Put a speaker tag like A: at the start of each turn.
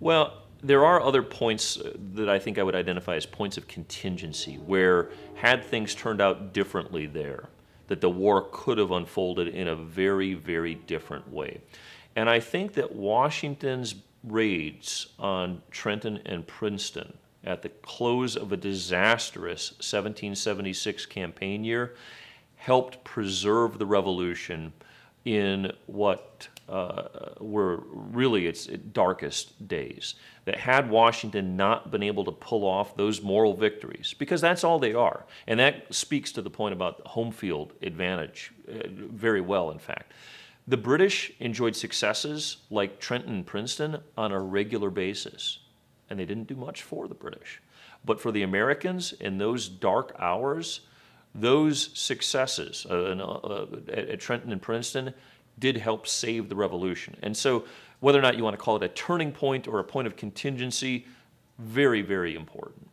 A: Well, there are other points uh, that I think I would identify as points of contingency where had things turned out differently there, that the war could have unfolded in a very, very different way. And I think that Washington's raids on Trenton and Princeton at the close of a disastrous 1776 campaign year helped preserve the revolution in what uh, were really its darkest days. That had Washington not been able to pull off those moral victories, because that's all they are, and that speaks to the point about home field advantage uh, very well, in fact. The British enjoyed successes like Trenton and Princeton on a regular basis, and they didn't do much for the British. But for the Americans in those dark hours, those successes uh, uh, at, at Trenton and Princeton did help save the revolution. And so, whether or not you want to call it a turning point or a point of contingency, very, very important.